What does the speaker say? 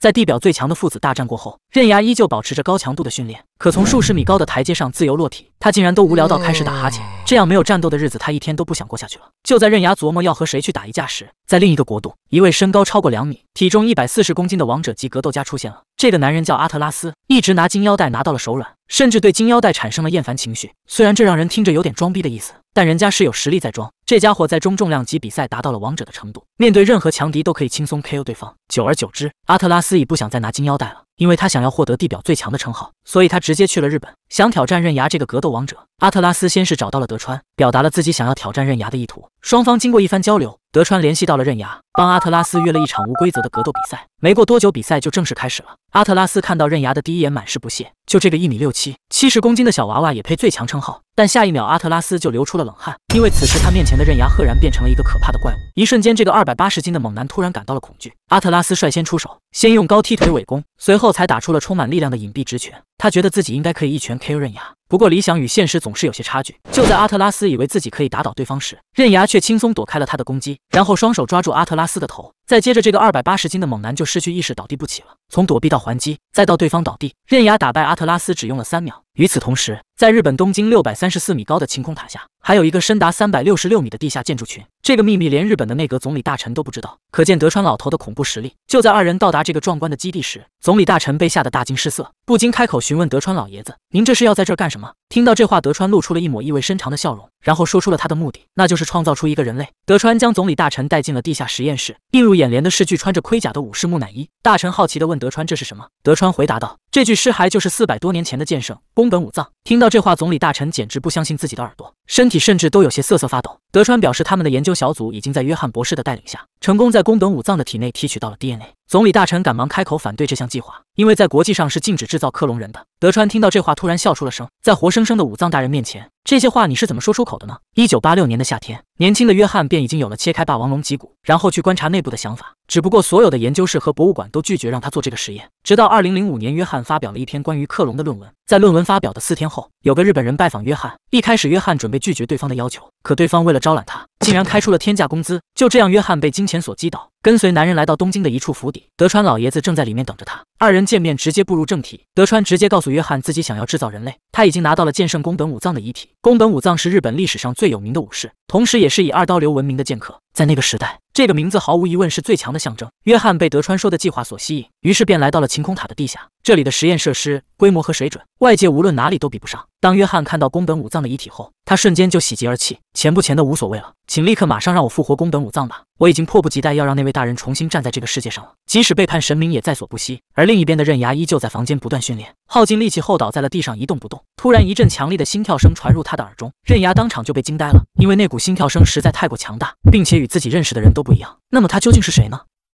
在地表最强的父子大战过后，刃牙依旧保持着高强度的训练。可从数十米高的台阶上自由落体，他竟然都无聊到开始打哈欠。这样没有战斗的日子，他一天都不想过下去了。就在刃牙琢磨要和谁去打一架时，在另一个国度，一位身高超过两米。体重一百四十公斤的王者级格斗家出现了。这个男人叫阿特拉斯，一直拿金腰带拿到了手软，甚至对金腰带产生了厌烦情绪。虽然这让人听着有点装逼的意思，但人家是有实力在装。这家伙在中重量级比赛达到了王者的程度，面对任何强敌都可以轻松 KO 对方。久而久之，阿特拉斯已不想再拿金腰带了，因为他想要获得地表最强的称号，所以他直接去了日本，想挑战刃牙这个格斗王者。阿特拉斯先是找到了德川，表达了自己想要挑战刃牙的意图。双方经过一番交流。德川联系到了刃牙，帮阿特拉斯约了一场无规则的格斗比赛。没过多久，比赛就正式开始了。阿特拉斯看到刃牙的第一眼，满是不屑。就这个一米六七、七十公斤的小娃娃，也配最强称号？但下一秒，阿特拉斯就流出了冷汗，因为此时他面前的刃牙赫然变成了一个可怕的怪物。一瞬间，这个二百八十斤的猛男突然感到了恐惧。阿特拉斯率先出手，先用高踢腿尾攻，随后才打出了充满力量的隐蔽直拳。他觉得自己应该可以一拳 KO 刃牙。不过理想与现实总是有些差距。就在阿特拉斯以为自己可以打倒对方时，刃牙却轻松躲开了他的攻击，然后双手抓住阿特拉斯的头。再接着，这个二百八十斤的猛男就失去意识，倒地不起了。从躲避到还击，再到对方倒地，刃牙打败阿特拉斯只用了三秒。与此同时，在日本东京六百三十四米高的晴空塔下，还有一个深达三百六十六米的地下建筑群。这个秘密连日本的内阁总理大臣都不知道，可见德川老头的恐怖实力。就在二人到达这个壮观的基地时，总理大臣被吓得大惊失色，不禁开口询问德川老爷子：“您这是要在这儿干什么？”听到这话，德川露出了一抹意味深长的笑容，然后说出了他的目的，那就是创造出一个人类。德川将总理大臣带进了地下实验室，映入眼帘的是具穿着盔甲的武士木乃伊。大臣好奇的问德川：“这是什么？”德川回答道：“这具尸骸就是四百多年前的剑圣。”宫本武藏听到这话，总理大臣简直不相信自己的耳朵，身体甚至都有些瑟瑟发抖。德川表示，他们的研究小组已经在约翰博士的带领下，成功在宫本武藏的体内提取到了 DNA。总理大臣赶忙开口反对这项计划，因为在国际上是禁止制造克隆人的。德川听到这话，突然笑出了声，在活生生的武藏大人面前。这些话你是怎么说出口的呢？一九八六年的夏天，年轻的约翰便已经有了切开霸王龙脊骨，然后去观察内部的想法。只不过所有的研究室和博物馆都拒绝让他做这个实验。直到二零零五年，约翰发表了一篇关于克隆的论文。在论文发表的四天后，有个日本人拜访约翰。一开始，约翰准备拒绝对方的要求，可对方为了招揽他，竟然开出了天价工资。就这样，约翰被金钱所击倒，跟随男人来到东京的一处府邸，德川老爷子正在里面等着他。二人见面，直接步入正题。德川直接告诉约翰，自己想要制造人类。他已经拿到了剑圣宫本武藏的遗体。宫本武藏是日本历史上最有名的武士，同时也是以二刀流闻名的剑客。在那个时代，这个名字毫无疑问是最强的象征。约翰被德川说的计划所吸引，于是便来到了晴空塔的地下。这里的实验设施规模和水准，外界无论哪里都比不上。当约翰看到宫本武藏的遗体后，他瞬间就喜极而泣。钱不钱的无所谓了，请立刻马上让我复活宫本武藏吧！我已经迫不及待要让那位大人重新站在这个世界上了，即使背叛神明也在所不惜。而。另一边的刃牙依旧在房间不断训练，耗尽力气后倒在了地上一动不动。突然一阵强烈的心跳声传入他的耳中，刃牙当场就被惊呆了，因为那股心跳声实在太过强大，并且与自己认识的人都不一样。那么他究竟是谁呢？